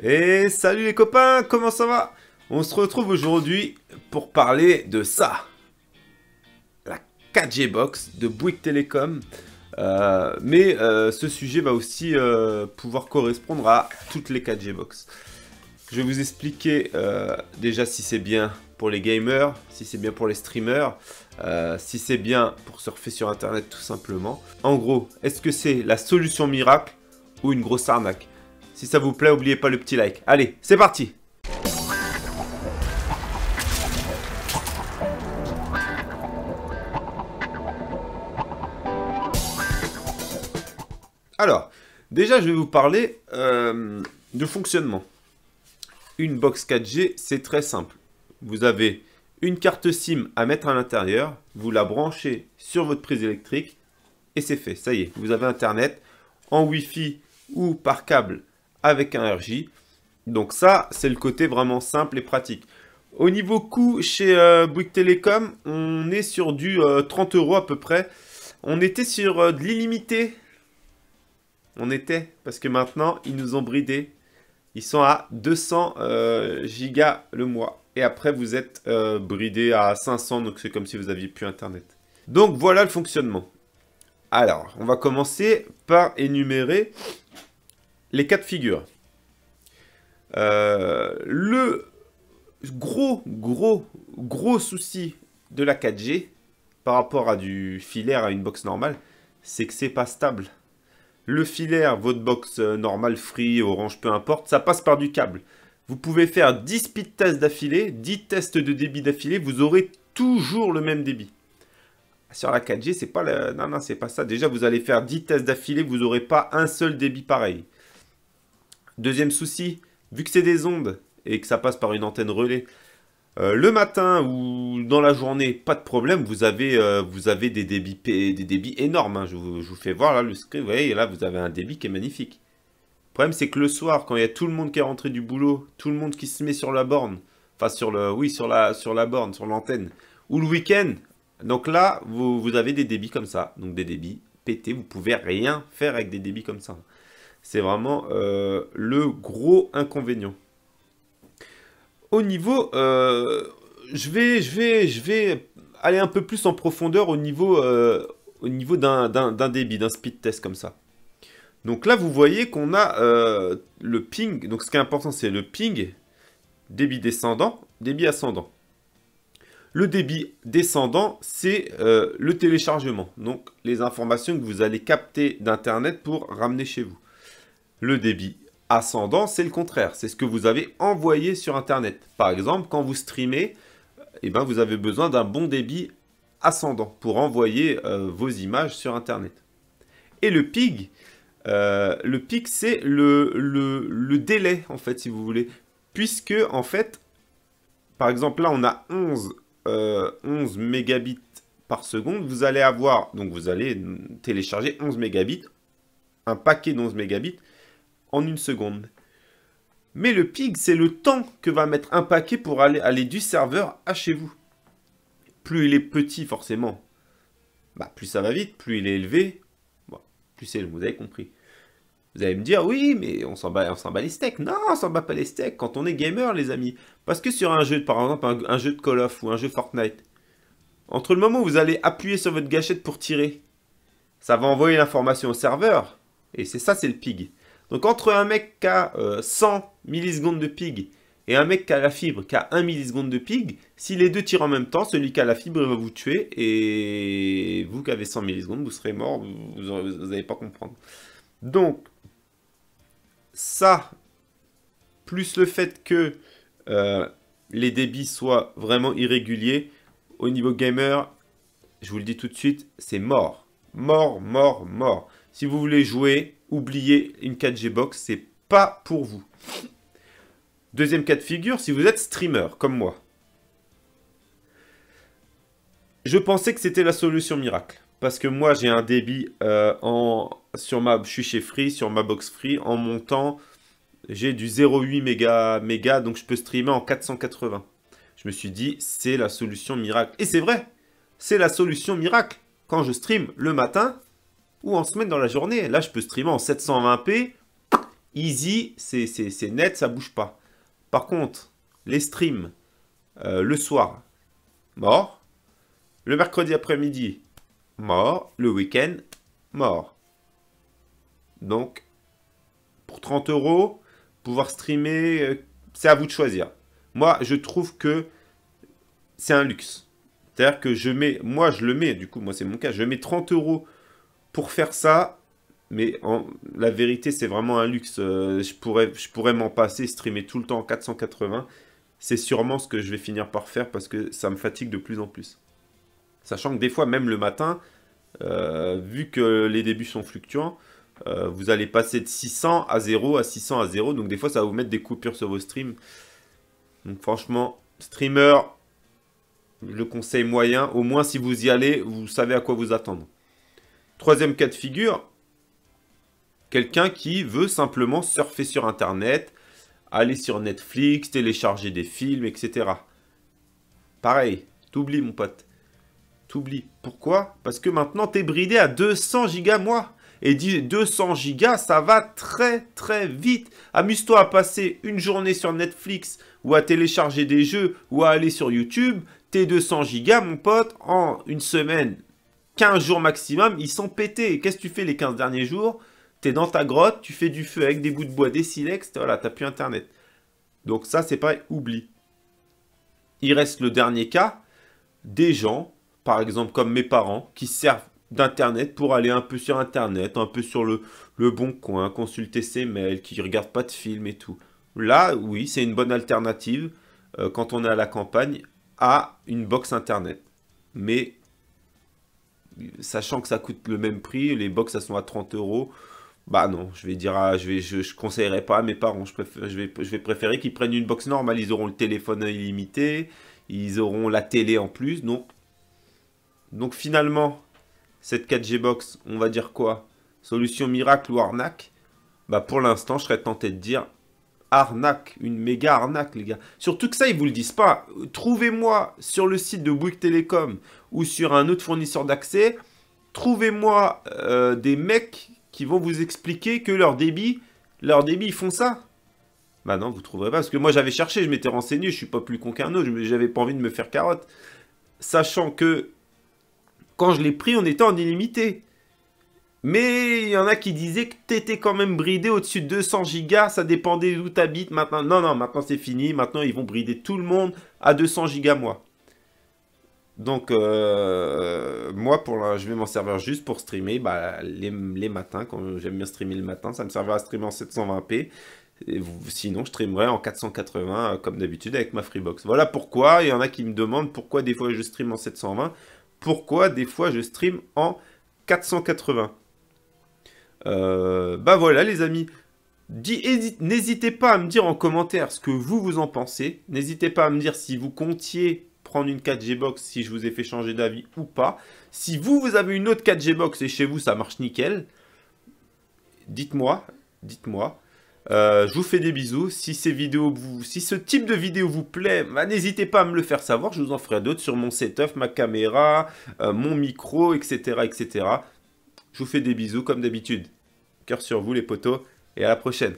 Et salut les copains, comment ça va On se retrouve aujourd'hui pour parler de ça. La 4G Box de Bouygues Telecom. Euh, mais euh, ce sujet va aussi euh, pouvoir correspondre à toutes les 4G Box. Je vais vous expliquer déjà si c'est bien pour les gamers, si c'est bien pour les streamers, si c'est bien pour surfer sur internet tout simplement. En gros, est-ce que c'est la solution miracle ou une grosse arnaque si ça vous plaît, n'oubliez pas le petit like. Allez, c'est parti Alors, déjà, je vais vous parler euh, de fonctionnement. Une box 4G, c'est très simple. Vous avez une carte SIM à mettre à l'intérieur, vous la branchez sur votre prise électrique et c'est fait. Ça y est, vous avez Internet en Wi-Fi ou par câble avec un RJ. Donc ça, c'est le côté vraiment simple et pratique. Au niveau coût, chez euh, Bouygues Telecom, on est sur du 30 euh, euros à peu près. On était sur euh, de l'illimité. On était, parce que maintenant, ils nous ont bridé. Ils sont à 200 gigas le mois. Et après, vous êtes bridé à 500, donc c'est comme si vous aviez plus Internet. Donc voilà le fonctionnement. Alors, on va commencer par énumérer les cas de figure. Euh, le gros, gros, gros souci de la 4G par rapport à du filaire à une box normale, c'est que c'est pas stable. Le filaire, votre box euh, normale, free, orange, peu importe, ça passe par du câble. Vous pouvez faire 10 speed tests d'affilée, 10 tests de débit d'affilée, vous aurez toujours le même débit. Sur la 4G, c'est pas non non, pas ça. Déjà vous allez faire 10 tests d'affilée, vous n'aurez pas un seul débit pareil. Deuxième souci, vu que c'est des ondes et que ça passe par une antenne relais, euh, le matin ou dans la journée, pas de problème, vous avez, euh, vous avez des, débits, des débits énormes. Hein. Je, vous, fais voir là le script, vous là vous avez un débit qui est magnifique. Le problème c'est que le soir, quand il y a tout le monde qui est rentré du boulot, tout le monde qui se met sur la borne, enfin sur le, oui, sur la, sur la borne, sur l'antenne, ou le week-end, donc là, vous, vous avez des débits comme ça, donc des débits pétés, vous pouvez rien faire avec des débits comme ça. C'est vraiment euh, le gros inconvénient. Au niveau, euh, je vais, je vais, je vais aller un peu plus en profondeur au niveau, euh, au niveau d'un débit, d'un speed test comme ça. Donc là, vous voyez qu'on a le ping. Donc ce qui est important, c'est le ping, débit descendant, débit ascendant. Le débit descendant, c'est le téléchargement. Donc les informations que vous allez capter d'Internet pour ramener chez vous. Le débit ascendant, c'est le contraire. C'est ce que vous avez envoyé sur Internet. Par exemple, quand vous streamez, eh ben, vous avez besoin d'un bon débit ascendant pour envoyer euh, vos images sur Internet. Et le PIG, euh, le PIG, c'est le, délai, en fait, si vous voulez. Puisque, en fait, par exemple, là, on a 11, euh, 11 mégabits par seconde. Vous allez avoir, donc vous allez télécharger 11 mégabits, un paquet d'11 mégabits en une seconde. Mais le pig c'est le temps que va mettre un paquet pour aller, aller du serveur à chez vous. Plus il est petit, forcément, bah, plus ça va vite, plus il est élevé, plus c'est long, vous avez compris. Vous allez me dire, oui, mais on s'en bat, bat, les steaks. Non, on s'en bat pas les steaks quand on est gamer, les amis. Parce que sur un jeu, par exemple, un, un jeu de Call of ou un jeu Fortnite, entre le moment où vous allez appuyer sur votre gâchette pour tirer, ça va envoyer l'information au serveur. Et c'est ça, c'est le pig. Donc entre un mec qui a 100 euh, millisecondes de pig, et un mec qui a la fibre qui a 1 milliseconde de pig, si les deux tirent en même temps, celui qui a la fibre va vous tuer et vous qui avez 100 millisecondes, vous serez mort, vous n'allez pas comprendre. Donc ça, plus le fait que euh, les débits soient vraiment irréguliers, au niveau gamer, je vous le dis tout de suite, c'est mort. Mort, mort, mort. Si vous voulez jouer, oubliez une 4G box, c'est pas pour vous. Deuxième cas de figure, si vous êtes streamer comme moi. Je pensais que c'était la solution miracle. Parce que moi, j'ai un débit euh, en, sur ma... Je suis chez Free, sur ma box Free. En montant, j'ai du 0,8 mégas, méga, donc je peux streamer en 480. Je me suis dit, c'est la solution miracle. Et c'est vrai, c'est la solution miracle. Quand je stream le matin, ou en semaine dans la journée. Là, je peux streamer en 720p, easy, c'est net, ça bouge pas. Par contre, les streams euh, le soir, mort. Le mercredi après-midi, mort. Le week-end, mort. Donc, pour 30 euros, pouvoir streamer, euh, c'est à vous de choisir. Moi, je trouve que c'est un luxe. C'est-à-dire que je mets, moi je le mets, du coup, moi c'est mon cas, je mets 30 euros pour faire ça, mais en, la vérité, c'est vraiment un luxe. Euh, je pourrais, je pourrais m'en passer, streamer tout le temps en 480. C'est sûrement ce que je vais finir par faire parce que ça me fatigue de plus en plus. Sachant que des fois, même le matin, euh, vu que les débuts sont fluctuants, euh, vous allez passer de 600 à 0 à 600 à 0. Donc des fois, ça va vous mettre des coupures sur vos streams. Donc franchement, streamer, le conseil moyen, au moins si vous y allez, vous savez à quoi vous attendre. Troisième cas de figure, quelqu'un qui veut simplement surfer sur Internet, aller sur Netflix, télécharger des films, etc. Pareil, t'oublies mon pote. T'oublies. Pourquoi Parce que maintenant, t'es bridé à 200 gigas mois. Et 200 gigas, ça va très très vite. Amuse-toi à passer une journée sur Netflix ou à télécharger des jeux ou à aller sur YouTube. Tes 200 gigas, mon pote, en une semaine, 15 jours maximum, ils sont pétés. Qu'est-ce que tu fais les 15 derniers jours Tu es dans ta grotte, tu fais du feu avec des bouts de bois, des silex, voilà, n'as plus internet. Donc ça, c'est pas oublie. Il reste le dernier cas, des gens, par exemple comme mes parents, qui servent d'internet pour aller un peu sur internet, un peu sur le, bon coin, consulter ses mails, qui ne regardent pas de films et tout. Là, oui, c'est une bonne alternative euh, quand on est à la campagne à une box internet. Mais sachant que ça coûte le même prix, les box ça sont à 30 euros. Bah non, je vais dire, ah, je vais, je, conseillerais pas à mes parents. Je, vais, préférer qu'ils prennent une box normale. Ils auront le téléphone illimité, ils auront la télé en plus. Donc, donc finalement, cette 4G box, on va dire quoi Solution miracle ou arnaque Bah pour l'instant, je serais tenté de dire arnaque, une méga arnaque, les gars. Surtout que ça, ils vous le disent pas. Trouvez-moi sur le site de Bouygues Telecom ou sur un autre fournisseur d'accès, trouvez-moi euh, des mecs qui vont vous expliquer que leur débit, leur débit, ils font ça. Bah non, vous trouverez pas. Parce que moi, j'avais cherché, je m'étais renseigné, je suis pas plus con qu'un autre, j'avais pas envie de me faire carotte. Sachant que quand je l'ai pris, on était en illimité. Mais il y en a qui disaient que t'étais quand même bridé au-dessus de 200 gigas, ça dépendait d'où t'habites maintenant. Non, non, maintenant c'est fini, maintenant ils vont brider tout le monde à 200 gigas mois. Donc euh, moi, pour je vais m'en servir juste pour streamer bah, les, matins, quand j'aime bien streamer le matin, ça me servira à streamer en 720p. sinon, je streamerai en 480 euh, comme d'habitude avec ma Freebox. Voilà pourquoi il y en a qui me demandent pourquoi des fois je stream en 720, pourquoi des fois je stream en 480. Euh, bah voilà les amis, n'hésitez pas à me dire en commentaire ce que vous vous en pensez. N'hésitez pas à me dire si vous comptiez prendre une 4G box, si je vous ai fait changer d'avis ou pas. Si vous, vous avez une autre 4G box et chez vous ça marche nickel, dites-moi, dites-moi. Euh, je vous fais des bisous. Si ces vidéos vous, si ce type de vidéo vous plaît, bah, n'hésitez pas à me le faire savoir. Je vous en ferai d'autres sur mon setup, ma caméra, euh, mon micro, etc., etc. Je vous fais des bisous comme d'habitude. Cœur sur vous les potos et à la prochaine.